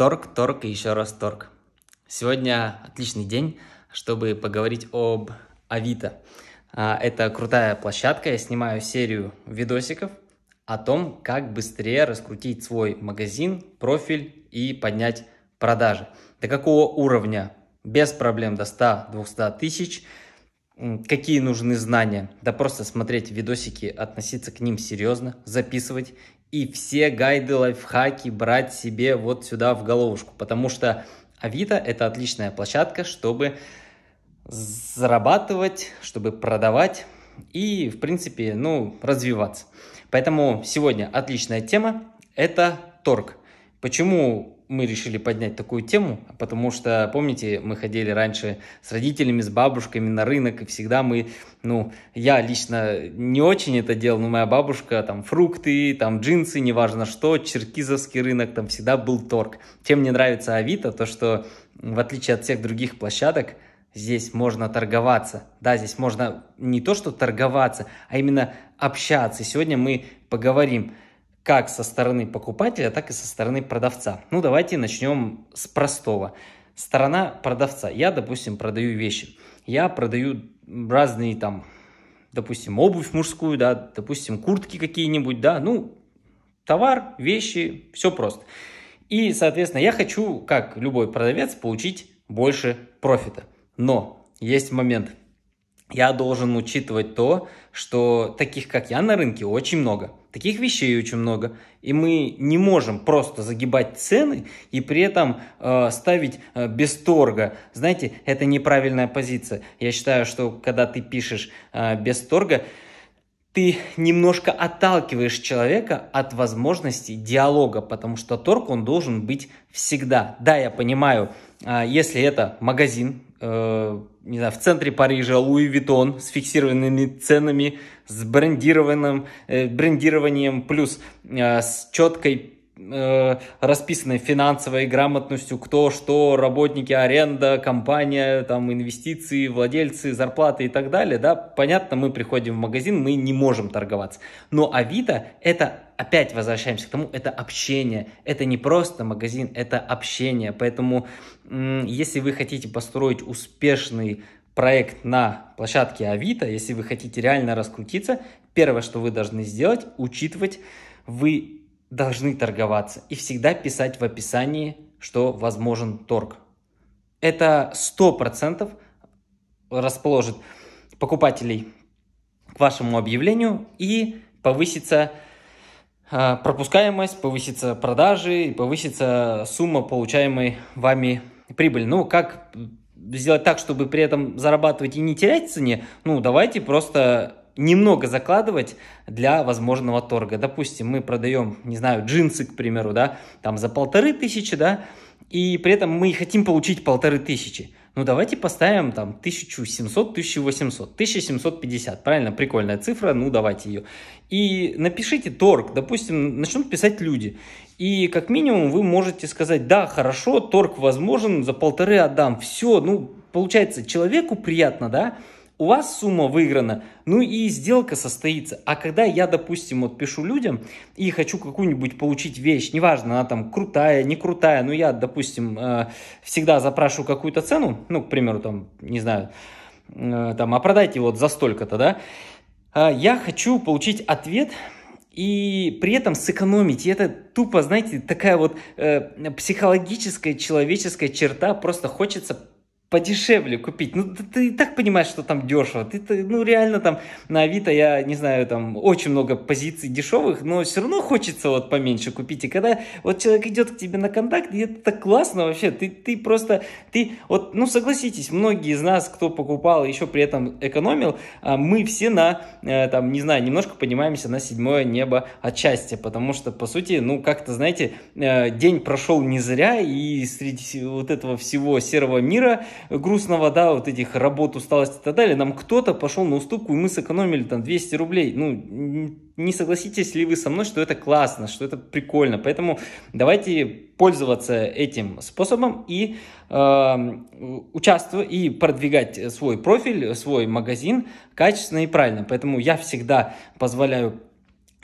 Торг, торг и еще раз торг. Сегодня отличный день, чтобы поговорить об Авито. А, это крутая площадка, я снимаю серию видосиков о том, как быстрее раскрутить свой магазин, профиль и поднять продажи. До какого уровня? Без проблем до 100-200 тысяч. Какие нужны знания? Да просто смотреть видосики, относиться к ним серьезно, записывать и все гайды, лайфхаки брать себе вот сюда в головушку, потому что Авито – это отличная площадка, чтобы зарабатывать, чтобы продавать и, в принципе, ну, развиваться. Поэтому сегодня отличная тема – это торг. Почему мы решили поднять такую тему, потому что, помните, мы ходили раньше с родителями, с бабушками на рынок, и всегда мы, ну, я лично не очень это делал, но моя бабушка, там, фрукты, там, джинсы, неважно что, черкизовский рынок, там всегда был торг. Чем мне нравится Авито, то что, в отличие от всех других площадок, здесь можно торговаться. Да, здесь можно не то, что торговаться, а именно общаться. Сегодня мы поговорим – как со стороны покупателя, так и со стороны продавца. Ну, давайте начнем с простого. Сторона продавца. Я, допустим, продаю вещи. Я продаю разные там, допустим, обувь мужскую, да, допустим, куртки какие-нибудь, да, ну, товар, вещи, все просто. И, соответственно, я хочу, как любой продавец, получить больше профита. Но есть момент – я должен учитывать то, что таких, как я, на рынке очень много. Таких вещей очень много. И мы не можем просто загибать цены и при этом э, ставить э, без торга. Знаете, это неправильная позиция. Я считаю, что когда ты пишешь э, без торга, ты немножко отталкиваешь человека от возможности диалога, потому что торг, он должен быть всегда. Да, я понимаю, э, если это магазин, э, не знаю, в центре Парижа Луи Витон с фиксированными ценами, с брендированным, э, брендированием, плюс э, с четкой Э, расписанной финансовой грамотностью, кто, что, работники, аренда, компания, там, инвестиции, владельцы, зарплаты и так далее, да, понятно, мы приходим в магазин, мы не можем торговаться. Но Авито – это опять возвращаемся к тому, это общение. Это не просто магазин, это общение. Поэтому, если вы хотите построить успешный проект на площадке Авито, если вы хотите реально раскрутиться, первое, что вы должны сделать, учитывать, вы должны торговаться и всегда писать в описании, что возможен торг. Это 100% расположит покупателей к вашему объявлению и повысится а, пропускаемость, повысится продажи и повысится сумма получаемой вами прибыли. Ну, как сделать так, чтобы при этом зарабатывать и не терять цене? Ну, давайте просто немного закладывать для возможного торга. Допустим, мы продаем, не знаю, джинсы, к примеру, да, там за полторы тысячи, да, и при этом мы хотим получить полторы тысячи. Ну, давайте поставим там 1700, 1800, 1750. Правильно, прикольная цифра, ну, давайте ее. И напишите торг, допустим, начнут писать люди. И как минимум вы можете сказать, да, хорошо, торг возможен, за полторы отдам. Все, ну, получается, человеку приятно, да, у вас сумма выиграна, ну и сделка состоится. А когда я, допустим, вот пишу людям и хочу какую-нибудь получить вещь, неважно, она там крутая, не крутая, но я, допустим, э, всегда запрашиваю какую-то цену, ну, к примеру, там, не знаю, э, там, а продайте вот за столько-то, да, э, я хочу получить ответ и при этом сэкономить. И это тупо, знаете, такая вот э, психологическая человеческая черта, просто хочется подешевле купить. Ну, ты, ты и так понимаешь, что там дешево. Ты, ты, ну, реально там на Авито, я не знаю, там очень много позиций дешевых, но все равно хочется вот поменьше купить. И когда вот человек идет к тебе на контакт, и это так классно вообще. Ты, ты просто, ты, вот, ну, согласитесь, многие из нас, кто покупал, еще при этом экономил, а мы все на, э, там, не знаю, немножко поднимаемся на седьмое небо от счастья, потому что, по сути, ну, как-то, знаете, э, день прошел не зря, и среди вот этого всего серого мира – грустного, да, вот этих работ, усталости и так далее, нам кто-то пошел на уступку, и мы сэкономили там 200 рублей. Ну, не согласитесь ли вы со мной, что это классно, что это прикольно. Поэтому давайте пользоваться этим способом и э, эм, участвовать и продвигать свой профиль, свой магазин качественно и правильно. Поэтому я всегда позволяю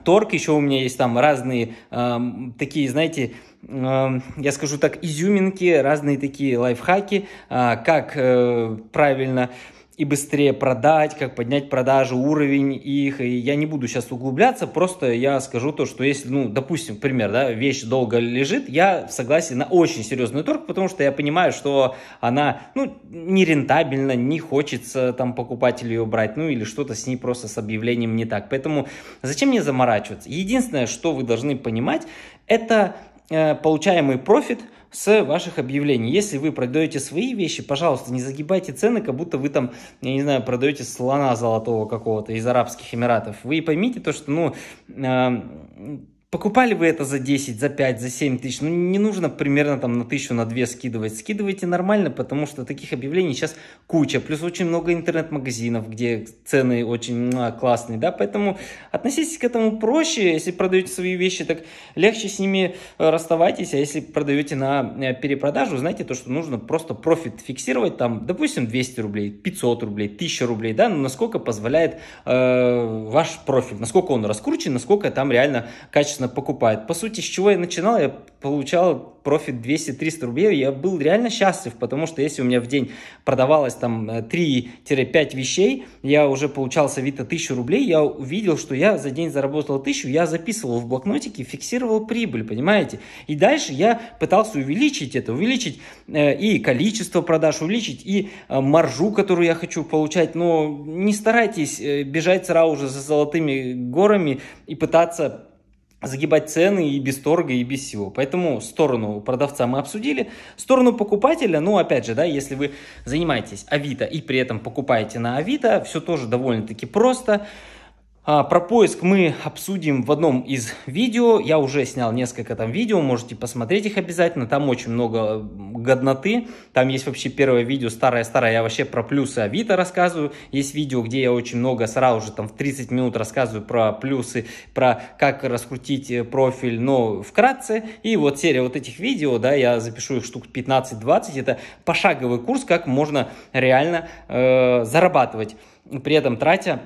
торг, еще у меня есть там разные э, такие, знаете, э, я скажу так, изюминки, разные такие лайфхаки, э, как э, правильно и быстрее продать, как поднять продажи, уровень их. И я не буду сейчас углубляться, просто я скажу то, что если, ну, допустим, пример, да, вещь долго лежит, я согласен на очень серьезный торг, потому что я понимаю, что она, ну, не рентабельна, не хочется там покупателю ее брать, ну, или что-то с ней просто с объявлением не так. Поэтому зачем мне заморачиваться? Единственное, что вы должны понимать, это э, получаемый профит – с ваших объявлений. Если вы продаете свои вещи, пожалуйста, не загибайте цены, как будто вы там, я не знаю, продаете слона золотого какого-то из Арабских Эмиратов. Вы поймите то, что, ну, эм, Покупали вы это за 10, за 5, за 7 тысяч, ну не нужно примерно там на тысячу, на две скидывать. Скидывайте нормально, потому что таких объявлений сейчас куча. Плюс очень много интернет-магазинов, где цены очень а, классные, да, поэтому относитесь к этому проще. Если продаете свои вещи, так легче с ними э, расставайтесь, а если продаете на э, перепродажу, знаете то, что нужно просто профит фиксировать там, допустим, 200 рублей, 500 рублей, 1000 рублей, да, ну насколько позволяет э, ваш профиль, насколько он раскручен, насколько там реально качество достаточно покупает. По сути, с чего я начинал, я получал профит 200-300 рублей, я был реально счастлив, потому что если у меня в день продавалось там 3-5 э, вещей, я уже получал с Авито 1000 рублей, я увидел, что я за день заработал 1000, я записывал в блокнотике, фиксировал прибыль, понимаете? И дальше я пытался увеличить это, увеличить э, и количество продаж, увеличить и э, маржу, которую я хочу получать, но не старайтесь бежать сразу же за золотыми горами и пытаться загибать цены и без торга, и без всего. Поэтому сторону продавца мы обсудили. Сторону покупателя, ну, опять же, да, если вы занимаетесь Авито и при этом покупаете на Авито, все тоже довольно-таки просто. А, про поиск мы обсудим в одном из видео. Я уже снял несколько там видео, можете посмотреть их обязательно. Там очень много годноты. Там есть вообще первое видео, старое-старое, я вообще про плюсы Авито рассказываю. Есть видео, где я очень много, сразу же там в 30 минут рассказываю про плюсы, про как раскрутить э, профиль, но вкратце. И вот серия вот этих видео, да, я запишу их штук 15-20. Это пошаговый курс, как можно реально э, зарабатывать, при этом тратя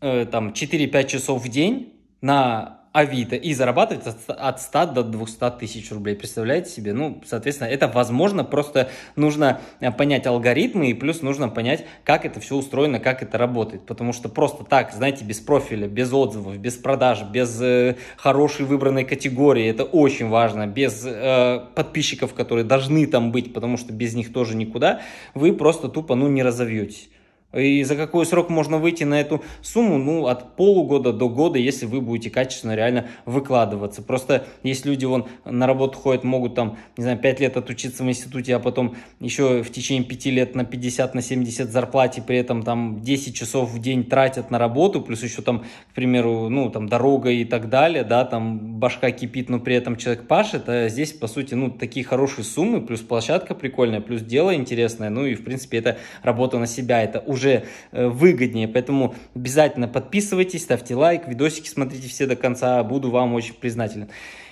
Э, там 4-5 часов в день на Авито и зарабатывать от 100 до 200 тысяч рублей. Представляете себе? Ну, соответственно, это возможно, просто нужно э, понять алгоритмы и плюс нужно понять, как это все устроено, как это работает. Потому что просто так, знаете, без профиля, без отзывов, без продаж, без э, хорошей выбранной категории, это очень важно, без э, подписчиков, которые должны там быть, потому что без них тоже никуда, вы просто тупо, ну, не разовьетесь. И за какой срок можно выйти на эту сумму? Ну, от полугода до года, если вы будете качественно реально выкладываться. Просто есть люди, вон, на работу ходят, могут там, не знаю, 5 лет отучиться в институте, а потом еще в течение 5 лет на 50, на 70 зарплате, при этом там 10 часов в день тратят на работу, плюс еще там, к примеру, ну, там дорога и так далее, да, там башка кипит, но при этом человек пашет, а здесь, по сути, ну, такие хорошие суммы, плюс площадка прикольная, плюс дело интересное, ну, и, в принципе, это работа на себя, это уже уже э, выгоднее. Поэтому обязательно подписывайтесь, ставьте лайк, видосики смотрите все до конца. Буду вам очень признателен.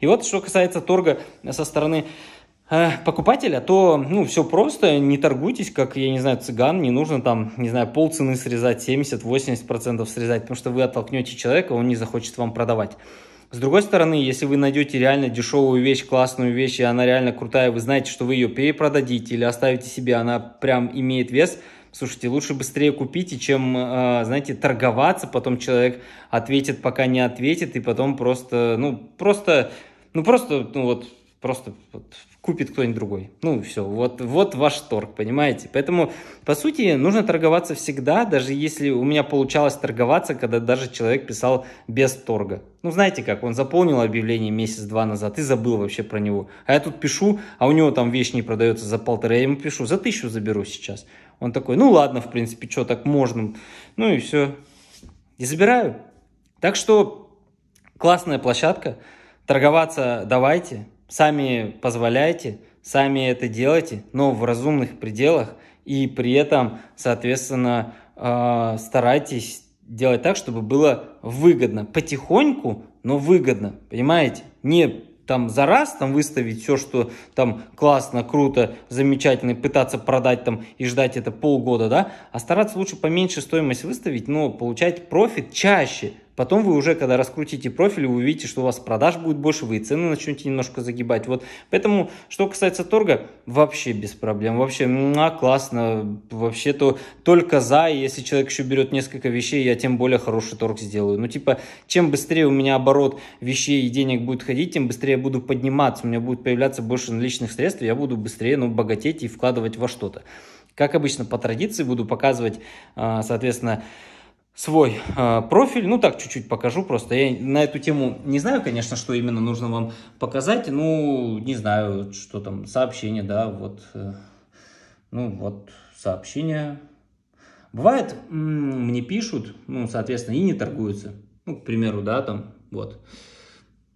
И вот что касается торга со стороны э, покупателя, то, ну, все просто, не торгуйтесь, как, я не знаю, цыган, не нужно там, не знаю, пол цены срезать, 70-80% срезать, потому что вы оттолкнете человека, он не захочет вам продавать. С другой стороны, если вы найдете реально дешевую вещь, классную вещь, и она реально крутая, вы знаете, что вы ее перепродадите или оставите себе, она прям имеет вес – слушайте, лучше быстрее купите, чем, э, знаете, торговаться, потом человек ответит, пока не ответит, и потом просто, ну, просто, ну, просто, ну, вот, просто вот, купит кто-нибудь другой. Ну, все, вот, вот ваш торг, понимаете? Поэтому, по сути, нужно торговаться всегда, даже если у меня получалось торговаться, когда даже человек писал без торга. Ну, знаете как, он заполнил объявление месяц-два назад и забыл вообще про него. А я тут пишу, а у него там вещь не продается за полтора, я ему пишу, за тысячу заберу сейчас. Он такой, ну ладно, в принципе, что так можно. Ну и все. И забираю. Так что классная площадка. Торговаться давайте, сами позволяйте, сами это делайте, но в разумных пределах. И при этом, соответственно, э, старайтесь делать так, чтобы было выгодно. Потихоньку, но выгодно. Понимаете? Не там за раз там выставить все, что там классно, круто, замечательно, пытаться продать там и ждать это полгода, да, а стараться лучше поменьше стоимость выставить, но получать профит чаще, Потом вы уже, когда раскрутите профиль, вы увидите, что у вас продаж будет больше, вы и цены начнете немножко загибать. Вот. Поэтому, что касается торга, вообще без проблем. Вообще, а, классно. Вообще-то только за. если человек еще берет несколько вещей, я тем более хороший торг сделаю. Ну, типа, чем быстрее у меня оборот вещей и денег будет ходить, тем быстрее я буду подниматься, у меня будет появляться больше наличных средств, я буду быстрее, ну, богатеть и вкладывать во что-то. Как обычно, по традиции буду показывать, а, соответственно, свой э, профиль. Ну, так чуть-чуть покажу просто. Я на эту тему не знаю, конечно, что именно нужно вам показать. Ну, не знаю, что там, сообщение, да, вот. Э, ну, вот, сообщение. Бывает, мне пишут, ну, соответственно, и не торгуются. Ну, к примеру, да, там, вот.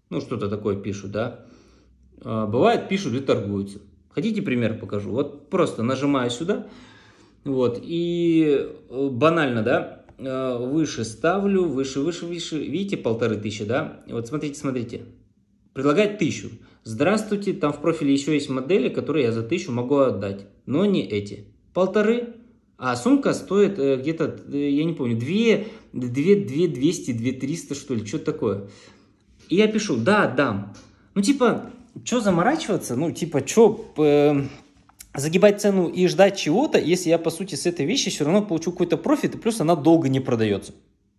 Ну, что-то такое пишут, да. Э, бывает, пишут и торгуются. Хотите пример покажу? Вот просто нажимаю сюда, вот, и э, банально, да, Э, выше ставлю, выше, выше, выше. Видите, полторы тысячи, да? Вот смотрите, смотрите. Предлагает тысячу. Здравствуйте, там в профиле еще есть модели, которые я за тысячу могу отдать. Но не эти. Полторы. А сумка стоит э, где-то, э, я не помню, 2, 2, 2 200, 2 300, что ли, что-то такое. И я пишу, да, дам. Ну, типа, что заморачиваться? Ну, типа, что загибать цену и ждать чего-то, если я, по сути, с этой вещи все равно получу какой-то профит, и плюс она долго не продается.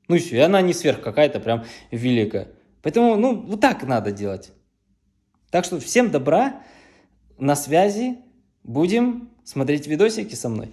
Ну и все, и она не сверх какая-то прям великая. Поэтому, ну, вот так надо делать. Так что всем добра, на связи, будем смотреть видосики со мной.